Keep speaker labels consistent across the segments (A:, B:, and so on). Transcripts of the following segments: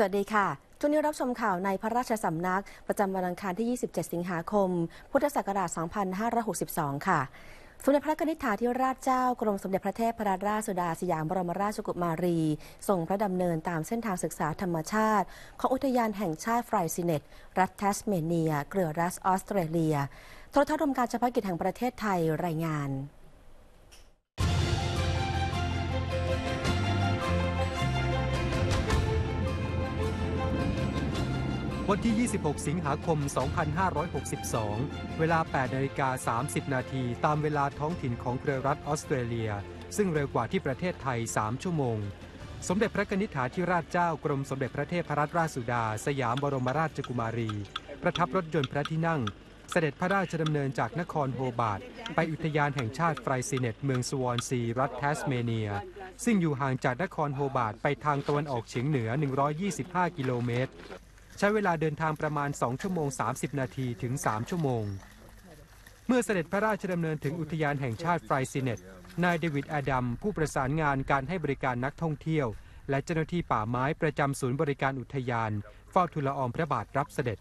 A: สวัสดีค่ะช่วงนี้รับชมข่าวในพระราชสำนัก ประจำวันอังคารที่ 27 สิงหาคม พุทธศักราช 2562 ค่ะ สมเด็จพระนิธิธาีิราชเจ้ากรมสมเด็จพระเทพรราชสุดาสยามบรมราชกุมารี ส่งพระดำเนินตามเส้นทางศึกษาธรรมชาติ ของอุทยานแห่งชาติฟรายซิเนตรัฐแทสเมเนีย เกลือรัสออสเตรเลียโทรทัศน์รมการเฉพาะกิจแห่งประเทศไทยรายงาน
B: วันที่ 26 สิงหาคม 2562 เวลา8นาฬิกา30นาทีตามเวลาท้องถิ่นของเครือรัฐออสเตรเลีย ซึ่งเร็วกว่าที่ประเทศไทย 3 ชั่วโมง สมเด็จพระนิธิาที่ราชเจ้ากรมสมเด็จพระเทพรัตนราชสุดาสยามบรมราชกุมารี ประทับรถยนต์พระที่นั่ง เสด็จพระราชดำเนินจากนครโฮบาร์ดไปอุทยานแห่งชาติไฟซีเนตเมืองสวอนซีรัฐแทสเมเนีย ซึ่งอยู่ห่างจากนครโฮบาร์ดไปทางตะวันออกเฉียงเหนือ125กิโลเมตรใช้เวลาเดินทางประมาณ 2 ชั่วโมง 30 นาทีถึง 3 ชั่วโมง เมื่อเสด็จพระราชดำเนิน ถึงอุทยานแห่งชาติไฟซิเนต นายเดวิดอดัม ผู้ประสานงานการให้บริการนักท่องเที่ยว และเจ้าหน้าที่ป่าไม้ประจำศูนย์บริการอุทยานเฝ้าทูลอองพระบาทรับเสด็จ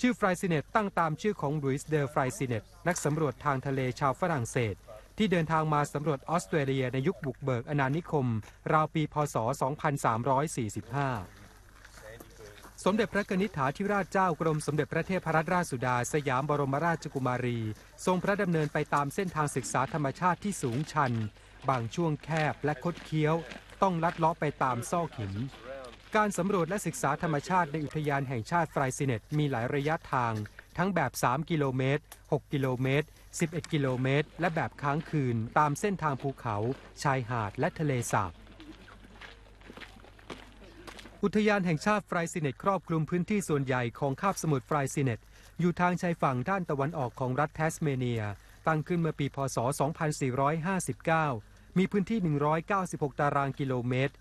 B: ชื่อไฟซิเนตตั้งตามชื่อของลุยส์เดอไฟซิเนตนักสำรวจทางทะเลชาวฝรั่งเศส ที่เดินทางมาสำรวจออสเตรเลียในยุคบุกเบิกอนานิคม ราวปีพศ 2345สมเด็จพระกนิษฐาธิราชเจ้ากรมสมเด็จพระเทพรัตนราชสุดาสยามบรมราชกุมารี ทรงพระดำเนินไปตามเส้นทางศึกษาธรรมชาติที่สูงชัน บางช่วงแคบและคดเคี้ยว ต้องลัดเลาะไปตามซอกหินการสำรวจและศึกษาธรรมชาติในอุทยานแห่งชาติไฟรซิเนตมีหลายระยะทาง ทั้งแบบ 3 กิโลเมตร6 กิโลเมตร 11 กิโลเมตร และแบบค้างคืน ตามเส้นทางภูเขา ชายหาด และทะเลสาบอุทยานแห่งชาติฟรายซิเนตครอบคลุมพื้นที่ส่วนใหญ่ของคาบสมุทรฟรายซิเนตอยู่ทางชายฝั่งด้านตะวันออกของรัฐแทสเมเนีย ตั้งขึ้นเมื่อปีพศ 2459 มีพื้นที่ 196 ตารางกิโลเมตร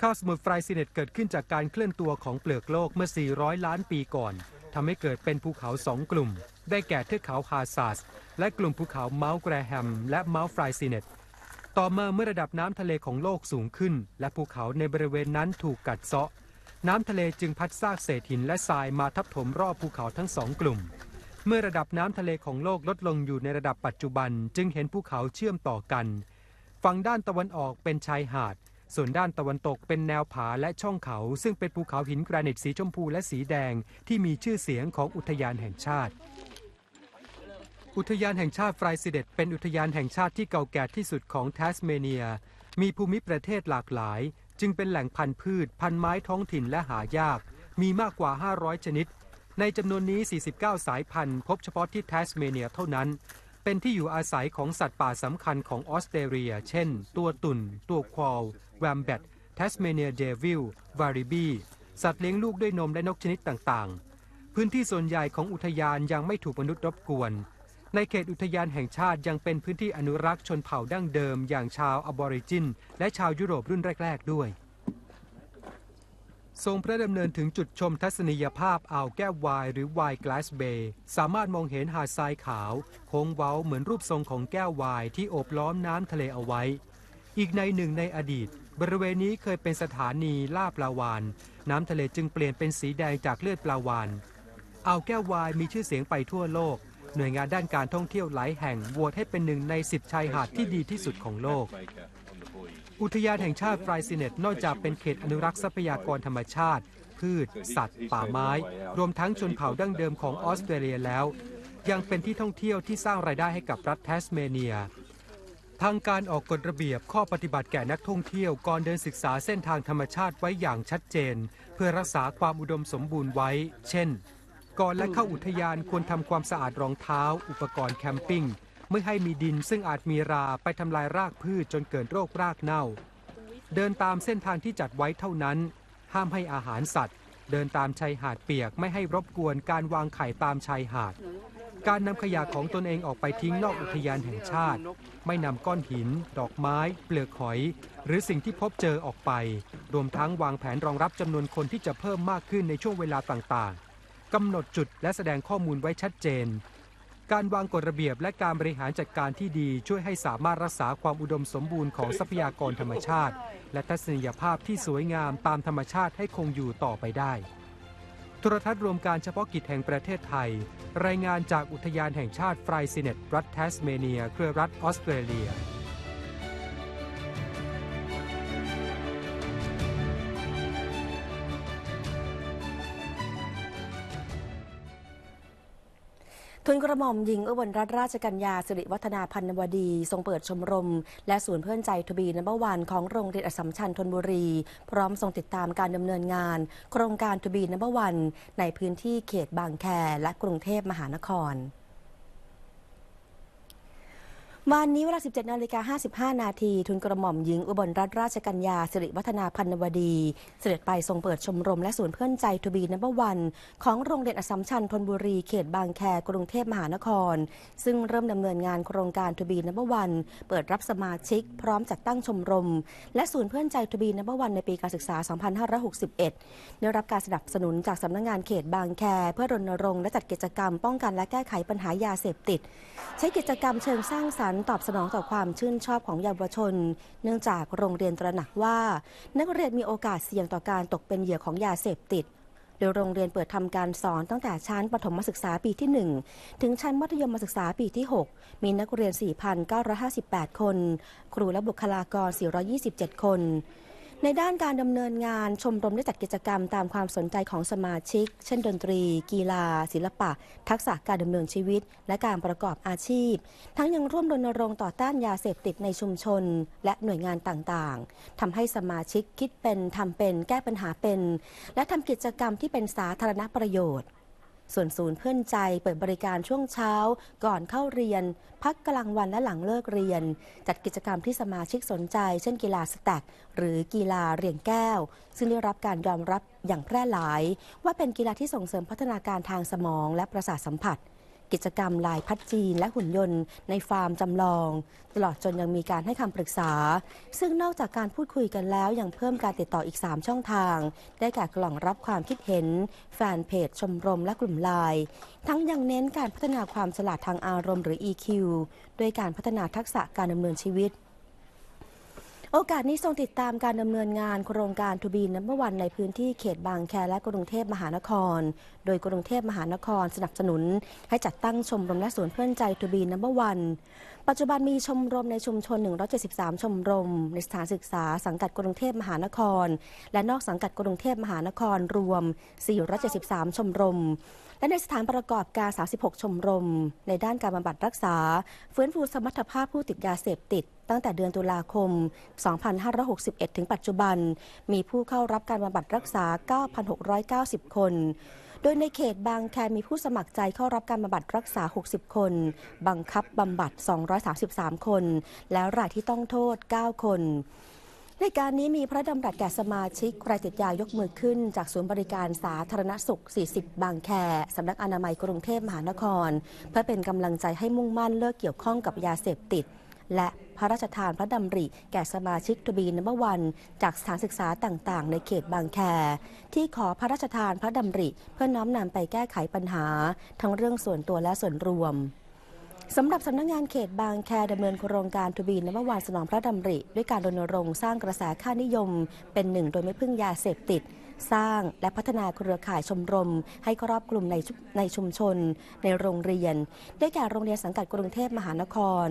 B: คาบสมุทรฟรายซิเนตเกิดขึ้นจากการเคลื่อนตัวของเปลือกโลกเมื่อ 400 ล้านปีก่อนทำให้เกิดเป็นภูเขาสองกลุ่ม ได้แก่เทือกเขาฮาซัสและกลุ่มภูเขาเมาส์แกรแฮมและเมาส์ฟรายซิเนตต่อมาเมื่อระดับน้ำทะเลของโลกสูงขึ้น และภูเขาในบริเวณนั้นถูกกัดเซาะ น้ำทะเลจึงพัดซากเศษหินและทรายมาทับถมรอบภูเขาทั้งสองกลุ่มเมื่อระดับน้ำทะเลของโลกลดลงอยู่ในระดับปัจจุบันจึงเห็นภูเขาเชื่อมต่อกันฝั่งด้านตะวันออกเป็นชายหาด ส่วนด้านตะวันตกเป็นแนวผาและช่องเขาซึ่งเป็นภูเขาหินกรานิตสีชมพูและสีแดงที่มีชื่อเสียงของอุทยานแห่งชาติอุทยานแห่งชาติฟรายสิเดตเป็น อุทยานแห่งชาติที่เก่าแก่ที่สุดของแทสเมเนีย มีภูมิประเทศหลากหลาย จึงเป็นแหล่งพันธุ์พืช พันไม้ท้องถิ่นและหายาก มีมากกว่า 500 ชนิด ในจำนวนนี้ 49 สายพันธุ์พบเฉพาะที่แทสเมเนีย เท่านั้น เป็นที่อยู่อาศัยของสัตว์ป่าสำคัญของออสเตรเลีย เช่น ตัวตุ่นตัวควอลแวมแบตทสเมเนียเดวิลวาริบีสัตว์เลี้ยงลูกด้วยนมและนกชนิดต่างๆ พื้นที่ส่วนใหญ่ของอุทยานยังไม่ถูกมนุษย์รบกวนในเขตอุทยานแห่งชาติยังเป็นพื้นที่อนุรักษ์ชนเผ่าดั้งเดิมอย่างชาวอบอริจิน และชาวยุโรปรุ่นแรก ๆ ด้วย ทรงพระดำเนินถึงจุดชมทัศนียภาพอ่าวแก้ววาย หรือวายกลาสเบย์สามารถมองเห็นหาดทรายขาวโค้งเว้าเหมือนรูปทรงของแก้ววายที่โอบล้อมน้ำทะเลเอาไว้ อีกในหนึ่งในอดีตบริเวณนี้เคยเป็นสถานีล่าปลาวานน้ำทะเลจึงเปลี่ยนเป็นสีแดงจากเลือดปลาวานอ่าวแก้ววายมีชื่อเสียงไปทั่วโลกหน่วยงานด้านการท่องเที่ยวหลายแห่งโหวตให้เป็นหนึ่งใน10ชายหาดที่ดีที่สุดของโลก อุทยานแห่งชาติไฟซิเนตนอกจากเป็นเขตอนุรักษ์ทรัพยากรธรรมชาติ พืช สัตว์ ป่าไม้ รวมทั้งชนเผ่าดั้งเดิมของออสเตรเลียแล้ว ยังเป็นที่ท่องเที่ยวที่สร้างรายได้ให้กับรัฐแทสเมเนียทางการออกกฎระเบียบข้อปฏิบัติแก่นักท่องเที่ยวก่อนเดินศึกษาเส้นทางธรรมชาติไว้อย่างชัดเจน เพื่อรักษาความอุดมสมบูรณ์ไว้ เช่นก่อนและเข้าอุทยานควรทำความสะอาดรองเท้าอุปกรณ์แคมปิ้งไม่ให้มีดินซึ่งอาจมีราไปทำลายรากพืชจนเกิดโรครากเน่า เดินตามเส้นทางที่จัดไว้เท่านั้น ห้ามให้อาหารสัตว์ เดินตามชายหาดเปียกไม่ให้รบกวนการวางไข่ตามชายหาด การนำขยะของตนเองออกไปทิ้งนอกอุทยานแห่งชาติ ไม่นำก้อนหิน ดอกไม้ เปลือกหอย หรือสิ่งที่พบเจอออกไป รวมทั้งวางแผนรองรับจำนวนคนที่จะเพิ่มมากขึ้นในช่วงเวลาต่างกำหนดจุดและแสดงข้อมูลไว้ชัดเจน การวางกฎระเบียบและการบริหารจัดการที่ดีช่วยให้สามารถรักษาความอุดมสมบูรณ์ของทรัพยากรธรรมชาติ และทัศนียภาพที่สวยงามตามธรรมชาติให้คงอยู่ต่อไปได้ โทรทัศน์รวมการเฉพาะกิจแห่งประเทศไทย รายงานจากอุทยานแห่งชาติฟรายซิเนตรัฐแทสเมเนียเครือรัฐออสเตรเลีย
A: ทุนกระหม่อมหญิงอุบลรัตราชกัญญาสิริวัฒนาพันวดี ทรงเปิดชมรมและศูนย์เพื่อนใจทบีนับรวันของโรงเรียนอสมชัญธนบุรี พร้อมทรงติดตามการดำเนินงานโครงการทบีนับรวัน ในพื้นที่เขตบางแคและกรุงเทพมหานครวันนี้เวลา 17นาฬิกา55นาทีทุนกระหม่อมหญิงอุบลรัตนราชกัญญาสิริวัฒนาพันวดี เสด็จไปทรงเปิดชมรม และศูนย์เพื่อนใจทูบีนัมเบอร์วัน ของโรงเรียนอสัมชัญธนบุรีเขตบางแคกรุงเทพมหานคร ซึ่งเริ่มดำเนินงานโครงการทูบีนัมเบอร์วัน เปิดรับสมาชิกพร้อมจัดตั้งชมรม และศูนย์เพื่อนใจทูบีนัมเบอร์วันในปีการศึกษา 2561ได้รับการสนับสนุนจากสำนักงงานเขตบางแคเพื่อรณรงค์และจัดกิจกรรม ป้องกันและแก้ไขปัญหายาเสพติด ใช้กิจกรรมเชิงสร้างสรร้นตอบสนองต่อความชื่นชอบของเยาวชน เนื่องจากโรงเรียนตระหนักว่า นักเรียนมีโอกาสเสี่ยงต่อการตกเป็นเหยื่อของยาเสพติด โดยโรงเรียนเปิดทำการสอนตั้งแต่ชั้นปฐมศึกษาปีที่ 1 ถึงชั้นมัธยมศึกษาปีที่ 6 มีนักเรียน 4,958 คน ครูและบุคลากร 427 คนในด้านการดำเนินงานชมรมได้จัดกิจกรรมตามความสนใจของสมาชิก เช่น ดนตรี กีฬาศิลปะ ทักษะการดำเนินชีวิต และการประกอบอาชีพ ทั้งยังร่วมรณรงค์ต่อต้านยาเสพติดในชุมชน และหน่วยงานต่างๆทำให้สมาชิกคิดเป็นทำเป็นแก้ปัญหาเป็น และทำกิจกรรมที่เป็นสาธารณประโยชน์ส่วนศูนย์เพื่อนใจเปิดบริการช่วงเช้าก่อนเข้าเรียน พักกลางวันและหลังเลิกเรียน จัดกิจกรรมที่สมาชิกสนใจ เช่นกีฬาสแต็กหรือกีฬาเรียงแก้ว ซึ่งได้รับการยอมรับอย่างแพร่หลาย ว่าเป็นกีฬาที่ส่งเสริมพัฒนาการทางสมองและประสาทสัมผัสกิจกรรมลายพัดจีนและหุ่นยนต์ในฟาร์มจำลอง ตลอดจนยังมีการให้คำปรึกษา ซึ่งนอกจากการพูดคุยกันแล้วยังเพิ่มการติดต่ออีก 3 ช่องทาง ได้แก่กล่องรับความคิดเห็น แฟนเพจชมรมและกลุ่มไลน์ทั้งยังเน้นการพัฒนาความฉลาดทางอารมณ์หรือ EQ ด้วยการพัฒนาทักษะการดำเนินชีวิตโอกาสนี้ทรงติดตามการดำเนินงานโครงการทูบีนัมเบอวันในพื้นที่เขตบางแคและกรุงเทพมหานคร โดยกรุงเทพมหานครสนับสนุนให้จัดตั้งชมรมและสวนเพื่อนใจทูบีนัมเบอวันปัจจุบันมีชมรมในชุมชน 173 ชมรมในสถานศึกษาสังกัดกรุงเทพมหานคร และนอกสังกัดกรุงเทพมหานครรวม 473 ชมรม และในสถานประกอบการ 36 ชมรม ในด้านการบำบัดรักษา ฟื้นฟูสมรรถภาพผู้ติดยาเสพติดตั้งแต่เดือนตุลาคม 2561 ถึงปัจจุบันมีผู้เข้ารับการบำบัดรักษา 9,690 คนโดยในเขตบางแคมีผู้สมัครใจเข้ารับการบำบัดรักษา 60 คน บังคับบำบัด 233 คน แล้วรายที่ต้องโทษ 9 คน ในการนี้มีพระดำรัสแก่สมาชิกไรติดยายกมือขึ้นจากศูนย์บริการสาธารณสุข 40 บางแคสำนักอนามัยกรุงเทพมหานคร เพื่อเป็นกำลังใจให้มุ่งมั่นเลิกเกี่ยวข้องกับยาเสพติดและพระราชทานพระดำริแก่สมาชิกทบีนัมวัน จากสถานศึกษาต่างๆ ในเขตบางแค ที่ขอพระราชทานพระดำริเพื่อน้อมนำไปแก้ไขปัญหา ทั้งเรื่องส่วนตัวและส่วนรวมสำหรับสำนักงงานเขตบางแคดำเนินโครงการทบีนวันสนองพระดำริด้วยการรณรงค์สร้างกระแสค่านิยม เป็นหนึ่งโดยไม่พึ่งยาเสพติดสร้างและพัฒนาเครือข่ายชมรม ให้ครอบคลุมในในชุมชนในโรงเรียน ได้แก่โรงเรียนสังกัดกรุงเทพมหานคร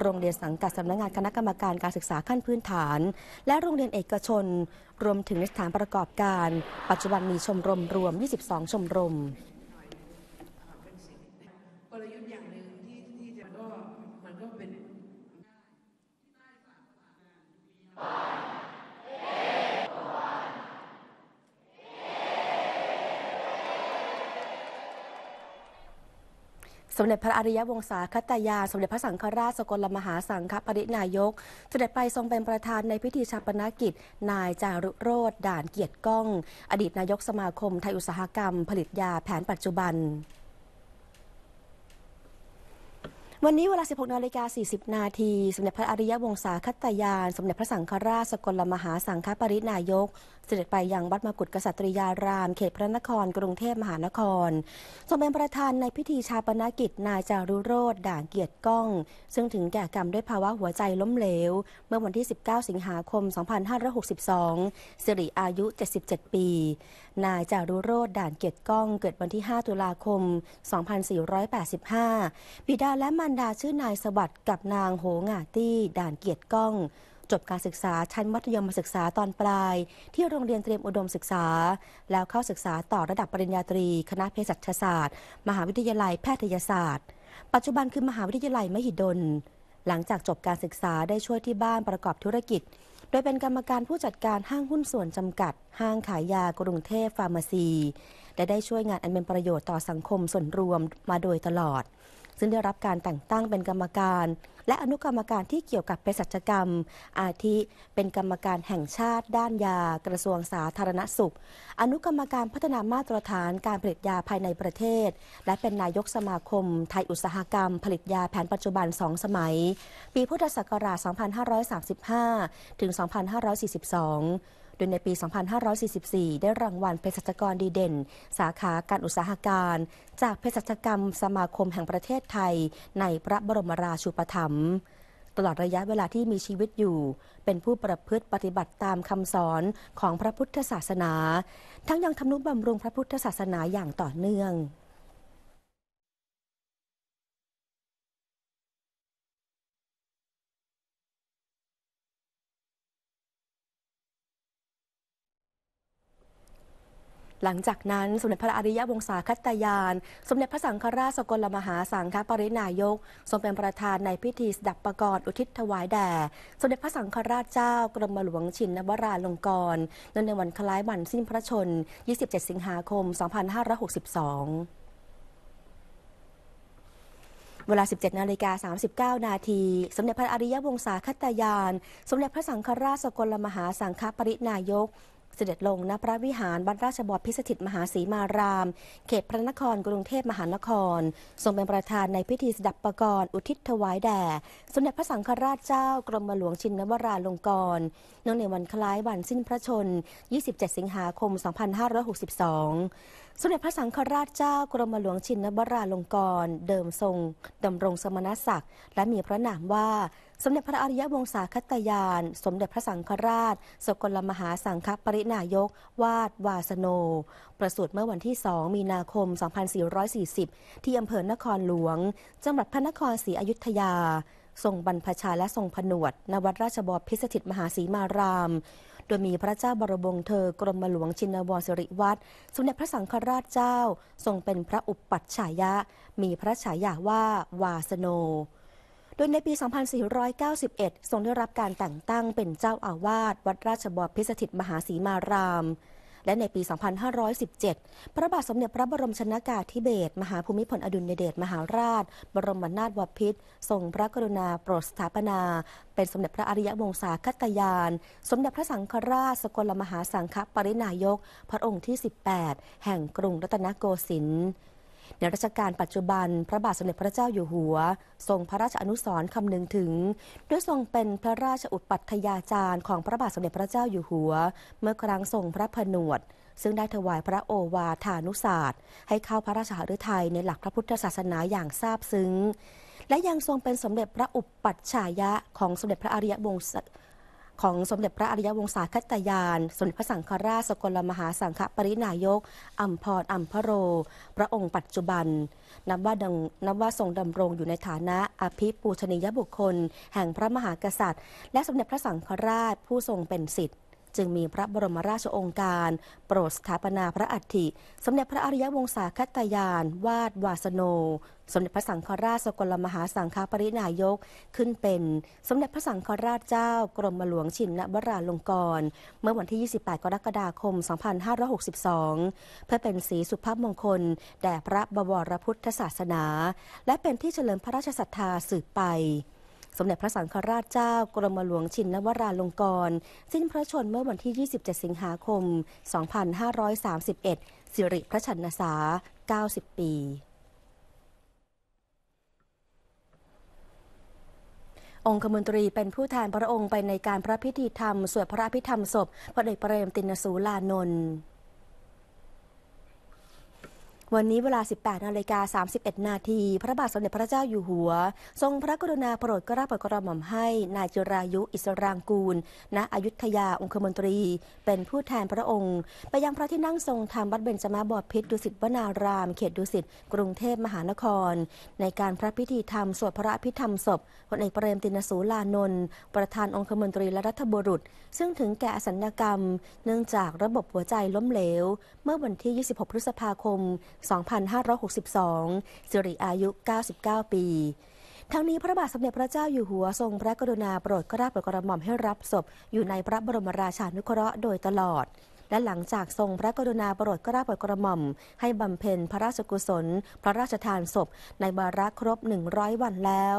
A: โรงเรียนสังกัดสำนักงานคณะกรรมการ การศึกษาขั้นพื้นฐาน และโรงเรียนเอกชน รวมถึงในสถานประกอบการ ปัจจุบันมีชมรมรวม 22 ชมรมสมเด็จพระอริยวงศาคตยา สมเด็จพระสังฆราชสกลมหาสังฆปรินายก เสด็จไปทรงเป็นประธานในพิธีชาปนกิจ นายจารุโรธด่านเกียรติก้อง อดีตนายกสมาคมไทยอุตสาหกรรม ผลิตยาแผนปัจจุบัน วันนี้เวลา 16นาฬิกา40นาที สมเด็จพระอริยวงศาคตยาน สมเด็จพระสังฆราชสกลมหาสังฆปรินายกเสด็จไปยังวัดมกุฏกษัตริยารามเขตพระนครกรุงเทพมหานครทรงเป็นประธานในพิธีชาปนกิจนายจารุโรธด่างเกียรติก้อง ซึ่งถึงแก่กรรมด้วยภาวะหัวใจล้มเหลว เมื่อวันที่ 19 สิงหาคม 2562 สิริอายุ 77 ปี นายจารุโรธด่านเกียรติก้องเกิดวันที่ 5 ตุลาคม 2485บิดาและมารดาชื่อนายสวัสดิ์กับนางโหงาตี้ด่านเกียรติก้องจบการศึกษาชั้นมัธยมศึกษาตอนปลาย ที่โรงเรียนเตรียมอุดมศึกษา แล้วเข้าศึกษาต่อระดับปริญญาตรีคณะเภสัชศาสตร์ มหาวิทยาลัยแพทยศาสตร์ ปัจจุบันคือมหาวิทยาลัยมหิดล หลังจากจบการศึกษาได้ช่วยที่บ้านประกอบธุรกิจ โดยเป็นกรรมการผู้จัดการห้างหุ้นส่วนจำกัด ห้างขายยากรุงเทพฟาร์มาซี และได้ช่วยงานอันเป็นประโยชน์ต่อสังคมส่วนรวมมาโดยตลอดซึ่งได้รับการแต่งตั้งเป็นกรรมการ และอนุกรรมการที่เกี่ยวกับเภสัชกรรม อาทิเป็นกรรมการแห่งชาติด้านยากระทรวงสาธารณสุข อนุกรรมการพัฒนามาตรฐานการผลิตยาภายในประเทศ และเป็นนายกสมาคมไทยอุตสาหกรรมผลิตยาแผนปัจจุบันสองสมัย ปีพุทธศักราช 2535 ถึง 2542โดยในปี 2544 ได้รางวัลเภสัชกรดีเด่น สาขาการอุตสาหการ จากเภสัชกรรมสมาคมแห่งประเทศไทย ในพระบรมราชูปถัมภ์ตลอดระยะเวลาที่มีชีวิตอยู่ เป็นผู้ประพฤติปฏิบัติตามคำสอนของพระพุทธศาสนา ทั้งยังทำนุบำรุงพระพุทธศาสนาอย่างต่อเนื่องหลังจากนั้นสมเด็จพระอริยวงศาคตยาน สมเด็จพระสังฆราชสกลมหาสังฆปรินายกทรงเป็นประธานในพิธีสดับประกรอุทิศถวายแด่ สมเด็จพระสังฆราชเจ้ากรมหลวงชินนวราลงกรณ์ในวันคล้ายวันสิ้นพระชน 27 สิงหาคม 2562 เวลา 17นาฬิกา39 นาทีสมเด็จพระอริยวงศาคตยาน สมเด็จพระสังฆราชสกลมหาสังฆปรินายกเสด็จลงณพระวิหารบัดราชบพิสถิตมหาศรีมาราม เขตพระนครกรุงเทพมหานครทรงเป็นประธานในพิธีสดับประกรอุทิศถวายแด่สมเด็จพระสังฆราชเจ้า กรมหลวงชินวราลงกรณ์เนื่องในวันคล้ายวันสิ้นพระชน 27 สิงหาคม 2562สมเด็จพระสังฆราชเจ้ากรมหลวงชินบราลงกร เดิมทรงดำรงสมณศักดิ์ และมีพระนามว่าสมเด็จพระอริยวงศาคตยาน สมเด็จพระสังฆราชสกลมหาสังฆปรินายกวาดวาสโน ประสูติเมื่อวันที่2มีนาคม 2440 ที่อำเภอนครหลวงจังหวัดพระนครศรีอยุธยาทรงบรรพชาและทรงผนวดนวัดราชบพิสถิตมหาศรีมารามโดยมีพระเจ้าบรมวงศ์เธอกรมหลวงชินวรสิริวัตรสมเด็จพระสังฆราชเจ้าทรงเป็นพระอุปปัชฉายะ มีพระฉายาว่าวาสโน โดยในปี 2491 ทรงได้รับการแต่งตั้งเป็นเจ้าอาวาสวัดราชบพิสถิตมหาสีมารามและในปี 2517 พระบาทสมเด็จพระบรมชนากาธิเบศรมหาภูมิพลอดุลยเดชมหาราช บรมนาถบพิตรทรงพระกรุณาโปรดสถาปนา เป็นสมเด็จพระอริยวงศาคตยาน สมเด็จพระสังฆราช สกลมหาสังฆปรินายก พระองค์ที่ 18 แห่งกรุงรัตนโกสินทร์ในรัชกาลปัจจุบันพระบาทสมเด็จพระเจ้าอยู่หัว ทรงพระราชอนุสรณ์คำนึงถึงด้วยทรงเป็นพระราชอุปัฏฐยาจารย์ของพระบาทสมเด็จพระเจ้าอยู่หัว เมื่อครั้งทรงพระผนวด ซึ่งได้ถวายพระโอวาทานุศาสตร์ให้เข้าพระราชหฤทัยในหลักพระพุทธศาสนาอย่างซาบซึ้ง และยังทรงเป็นสมเด็จพระอุปัฏฐายะของสมเด็จพระอริยวงศของสมเด็จพระอริยวงศาคตยาน สมเด็จพระสังฆราชสกลมหาสังฆปรินายกอัมพร อัมพโร พระองค์ปัจจุบันนับว่าดังนับว่าทรงดำรงอยู่ในฐานะอภิปูชนียบุคคล แห่งพระมหากษัตริย์ และสมเด็จพระสังฆราชผู้ทรงเป็นสิทธิจึงมีพระบรมราชองค์การโปรดสถาปนาพระอัฐิสมเด็จพระอริยวงศาคตยาน วาดวาสโนสมเด็จพระสังฆราชสกลมหาสังฆปรินายกขึ้นเป็นสมเด็จพระสังฆราชเจ้ากรมหลวงชินนวราลงกรเมื่อวันที่ 28 กรกฎาคม 2562 เพื่อเป็นสีสุภาพมงคลแด่พระบวรพุทธศาสนา และเป็นที่เฉลิมพระราชศรัทธาสืบไปสมเด็จพระสังฆราชเจ้ากรมหลวงชินนวราลงกรณ์สิ้นพระชนเมื่อวันที่ 27 สิงหาคม 2531 สิริพระชนษา90 ปี องคมนตรีเป็นผู้แทนพระองค์ไปในการพระพิธีธรรม สวดพระพิธรรมศพพระเอกเปรมตินสูลานนท์วันนี้เวลา 18นาฬิกา31นาที พระบาทสมเด็จพระเจ้าอยู่หัว ทรงพระกรุณาโปรดกระาโปรดกระหม่อมให้นายจุรายุ อิสรางกูล ณอยุธยา องคมนตรี เป็นผู้แทนพระองค์ ไปยังพระที่นั่งทรงธรรมวัดเบญจมาบพิษดุสิตวนารามเขตดุสิต กรุงเทพมหานคร ในการพระพิธีธรรมสวดพระพิธรรมศพพลเอกเปรมตินสูลานนท์ประธานองคมนตรีและรัฐบุรุษ ซึ่งถึงแก่อสัญกรรม เนื่องจากระบบหัวใจล้มเหลวเมื่อวันที่ 26 พฤษภาคม2562 สิริอายุ 99 ปีทั้งนี้พระบาทสมเด็จพระเจ้าอยู่หัวทรงพระกรุณาโปรดกราบโปรดกระหม่อมให้รับศพอยู่ในพระบรมราชานุเคราะห์โดยตลอด และหลังจากทรงพระกรุณาโปรดกราบโปรดกระหม่อม ให้บำเพ็ญพระราชกุศล พระราชทานศพ ในบารักครบ 100 วันแล้ว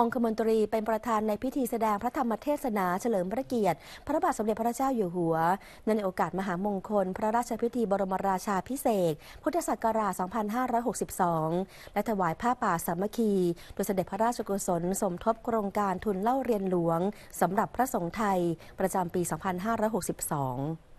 A: องคมนตรีเป็นประธานในพิธีแสดงพระธรรมเทศนาเฉลิมพระเกียรติ พระบาทสมเด็จพระเจ้าอยู่หัว ในโอกาสมหามงคล พระราชพิธีบรมราชาพิเศษพุทธศักราช 2562 และถวายผ้าป่าสามัคคีโดยเสด็จพระราชกุศลสมทบโครงการทุนเล่าเรียนหลวง สำหรับพระสงฆ์ไทยประจำปี 2562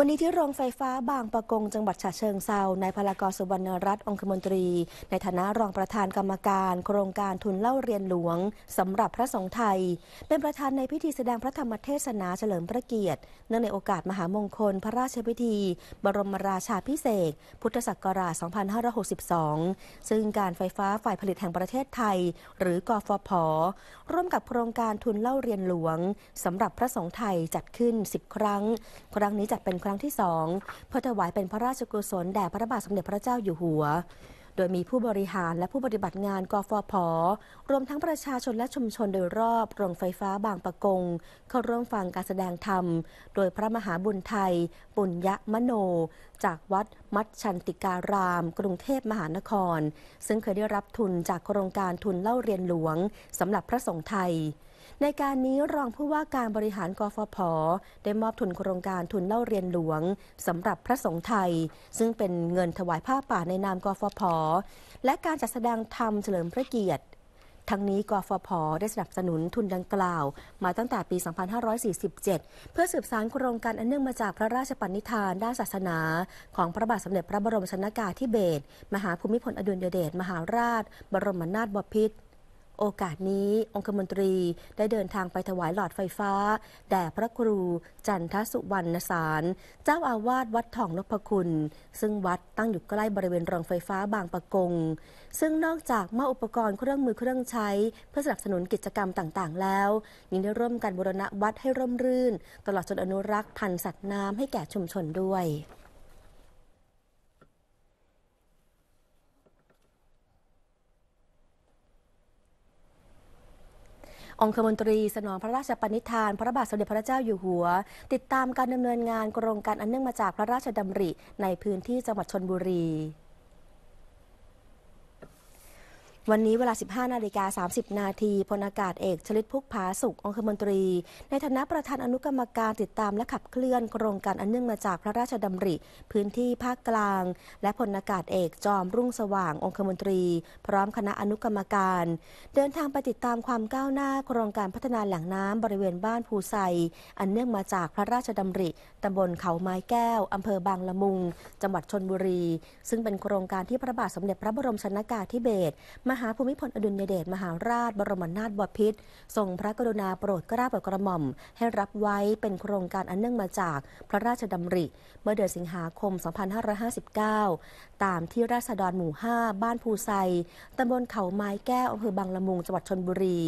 A: วันนี้ที่โรงไฟฟ้าบางประกงจังหวัดฉะเชิงเซา นายพลากรสุวรรณรัตน์องคมนตรี ในฐานะรองประธานกรรมการ โครงการทุนเล่าเรียนหลวงสำหรับพระสงฆ์ไทย เป็นประธานในพิธีแสดงพระธรรมเทศนาเฉลิมพระเกียรติเนื่องในโอกาสมหามงคลพระราชพิธีบรมราชาพิเศษ พุทธศักราช 2562 ซึ่งการไฟฟ้าฝ่ายผลิตแห่งประเทศไทย หรือกฟผร่วมกับโครงการทุนเล่าเรียนหลวงสำหรับพระสงฆ์ไทยจัดขึ้น 10 ครั้ง ครั้งนี้จัดเป็นครั้งที่สองเพื่อถวายเป็นพระราชกุศลแด่พระบาทสมเด็จพระเจ้าอยู่หัว โดยมีผู้บริหารและผู้ปฏิบัติงานกฟผรวมทั้งประชาชนและชุมชนโดยรอบ โรงไฟฟ้าบางปะกง เข้าร่วมฟังการแสดงธรรม โดยพระมหาบุญไทย ปุญญมโน จากวัดมัดชันติการาม กรุงเทพมหานคร ซึ่งเคยได้รับทุนจากโครงการทุนเล่าเรียนหลวงสำหรับพระสงฆ์ไทยในการนี้รองผู้ว่าการบริหารกฟผได้มอบทุนโครงการทุนเล่าเรียนหลวงสำหรับพระสงฆ์ไทย ซึ่งเป็นเงินถวายผ้าป่าในนามกฟผและการจัดแสดงธรรมเฉลิมพระเกียรติ ทั้งนี้กฟผได้สนับสนุนทุนดังกล่าว มาตั้งแต่ปี 2547 เพื่อสืบสานโครงการอันเนื่องมาจากพระราชปณิธานด้านศาสนา ของพระบาทสมเด็จพระบรมชนากาธิเบศรมหาภูมิพลอดุลยเดชมหาราช บรมนาถบพิตรโอกาสนี้องคมนตรีได้เดินทางไปถวายหลอดไฟฟ้า แด่พระครู จันทสุวรรณสาร เจ้าอาวาสวัดทองนพคุณ ซึ่งวัดตั้งอยู่ใกล้บริเวณโรงไฟฟ้าบางปะกง ซึ่งนอกจากมาอุปกรณ์เครื่องมือเครื่องใช้ เพื่อสนับสนุนกิจกรรมต่างๆ แล้วยังได้ร่วมกันบูรณะวัดให้ร่มรื่น ตลอดจนอนุรักษ์พันธุ์สัตว์น้ำให้แก่ชุมชนด้วยองคมนตรีสนองพระราชปณิธานพระบาทสมเด็จพระเจ้าอยู่หัว ติดตามการดำเนินงานโครงการอันเนื่องมาจากพระราชดำริในพื้นที่จังหวัดชนบุรีวันนี้เวลา 15 นาฬิกา 30 นาทีพลอากาศเอกชลิตพุกผาสุของคมนตรี ในฐานะประธานอนุกรรมการติดตามและขับเคลื่อน โครงการอันเนื่องมาจากพระราชดำริ พื้นที่ภาคกลาง และพลอากาศเอกจอมรุ่งสว่างองคมนตรี พร้อมคณะอนุกรรมการ เดินทางไปติดตามความก้าวหน้าโครงการพัฒนาแหล่งน้ำบริเวณบ้านภูไซอันเนื่องมาจากพระราชดำริตำบลเขาไม้แก้วอำเภอบางละมุงจังหวัดชนบุรี ซึ่งเป็นโครงการที่พระบาทสมเด็จพระบรมชนากาธิเบศรมหาภูมิพลอดุลยเดชมหาราชบรมนาถบพิตรทรงพระกรุณาโปรดกลาบรกระหม่อม ให้รับไว้เป็นโครงการอันเนื่องมาจากพระราชดำริ เมื่อเดือนสิงหาคม 2559 ตามที่ราษฎรหมู่5บ้านภูไซตำบลเขาไม้แก้วอำเภอบางละมุงจังหวัดชนบุรี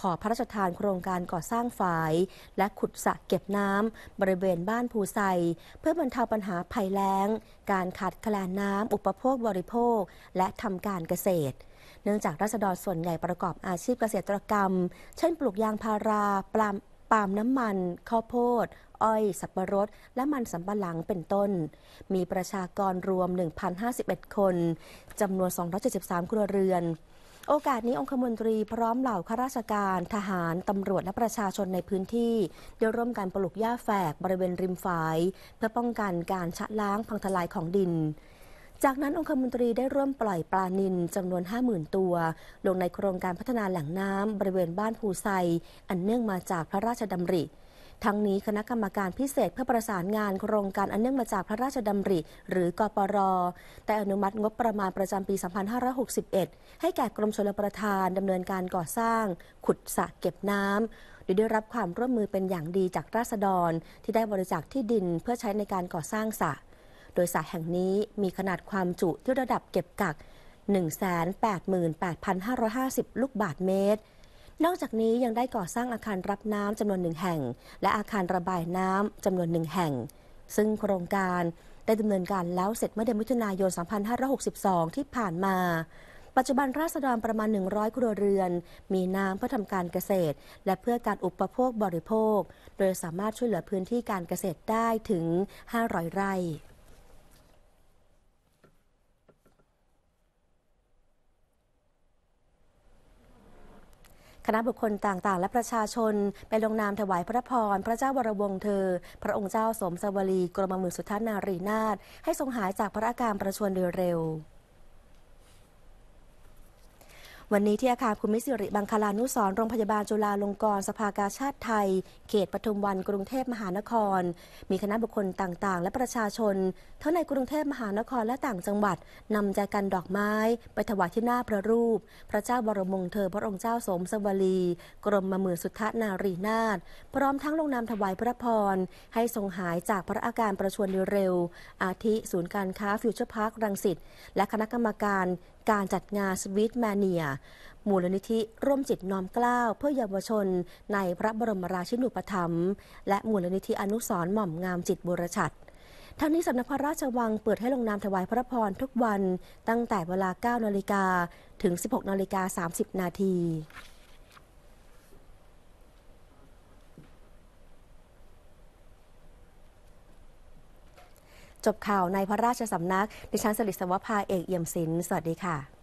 A: ขอพระราชทานโครงการก่อสร้างฝาย และขุดสระเก็บน้ำบริเวณบ้านภูไซเพื่อบรรเทาปัญหาภัยแล้ง การขาดแคลนน้ำอุปโภคบริโภคและทำการเกษตรเนื่องจากรัษฎรส่วนใหญ่ประกอบอาชีพเกษตรกรรม เช่นปลูกยางพารา ปลามปาล์มน้ำมัน ข้าวโพด อ้อย สับปะรด และมันสำปะหลังเป็นต้น มีประชากรรวม 1,051 คน จำนวน 273 ครัวเรือน โอกาสนี้องคมนตรีพร้อมเหล่าข้าราชการ ทหาร ตำรวจและประชาชนในพื้นที่ได้ร่วมกันปลูกหญ้าแฝกบริเวณริมฝาย เพื่อป้องกันการชะล้างพังทลายของดินจากนั้นองคมนตรีได้ร่วมปล่อยปลานิลจำนวน 50,000 ตัวลงในโครงการพัฒนาแหล่งน้ำบริเวณบ้านภูไซ อันเนื่องมาจากพระราชดำริ ทั้งนี้คณะกรรมการพิเศษเพื่อประสานงานโครงการอันเนื่องมาจากพระราชดำริ หรือกปรแต่อนุมัติงบประมาณประจำปี 2561 ให้แก่กรมชลประทานดำเนินการก่อสร้าง ขุดสระเก็บน้ำโดยได้รับความร่วมมือเป็นอย่างดีจากราษฎร ที่ได้บริจาคที่ดินเพื่อใช้ในการก่อสร้างสระโดยสารแห่งนี้มีขนาดความจุที่ระดับเก็บกัก188,550ลูกบาทเมตร นอกจากนี้ยังได้ก่อสร้างอาคารรับน้ำจำนวนหนึ่งแห่ง และอาคารระบายน้ำจำนวนหนึ่งแห่ง ซึ่งโครงการได้ดำเนินการแล้วเสร็จเมื่อเดือนมิถุนายน 2562 ที่ผ่านมา ปัจจุบันราษฎรประมาณ 100ครัวเรือน มีน้ำเพื่อทำการเกษตร และเพื่อการอุปโภคบริโภค โดยสามารถช่วยเหลือพื้นที่การเกษตรได้ถึง 500 ไร่คณะบุคคลต่างๆ และประชาชน ไปลงนามถวายพระพร พระเจ้าวรวงเธอ พระองค์เจ้าสมสวรี กรมหมื่นสุทธานารีนาถให้ทรงหายจากพระอาการประชวรโดยเร็ววันนี้ที่อาคารภูมิสิริบังคลานุสรโรงพยาบาลจุฬาลงกรณ์สภากาชาติไทย เขตปทุมวันกรุงเทพมหานคร มีคณะบุคคลต่างๆ และประชาชนทั้งในกรุงเทพมหานครและต่างจังหวัด นำใจกันดอกไม้ไปถวายที่หน้าพระรูป พระเจ้าบรมงเธอพระองค์เจ้าสมสวลีกรมมือสุทธนารีนาถพร้อมทั้งลงนามถวายพระพรให้ทรงหายจากพระอาการประชวรเร็ว อาทิศูนย์การค้าฟิวเจอร์พาร์ครังสิตและคณะกรรมการการจัดงานสวิตแมเนียมูลนิธิร่วมจิตน้อมกล้าวเพื่อเยาวชนในพระบรมราชินูปถัมภ์และมูลนิธิอนุสรหม่อมงามจิตบุรชัดทางนี้สำนักพระราชวังเปิดให้ลงนามถวายพระพรทุกวันตั้งแต่เวลา 9นาฬิกาถึง 16นาฬิกา30นาทีจบข่าวในพระราชสำนัก ดิฉันสลิดสวัสภาเอกเอี่ยมศิลป์สวัสดีค่ะ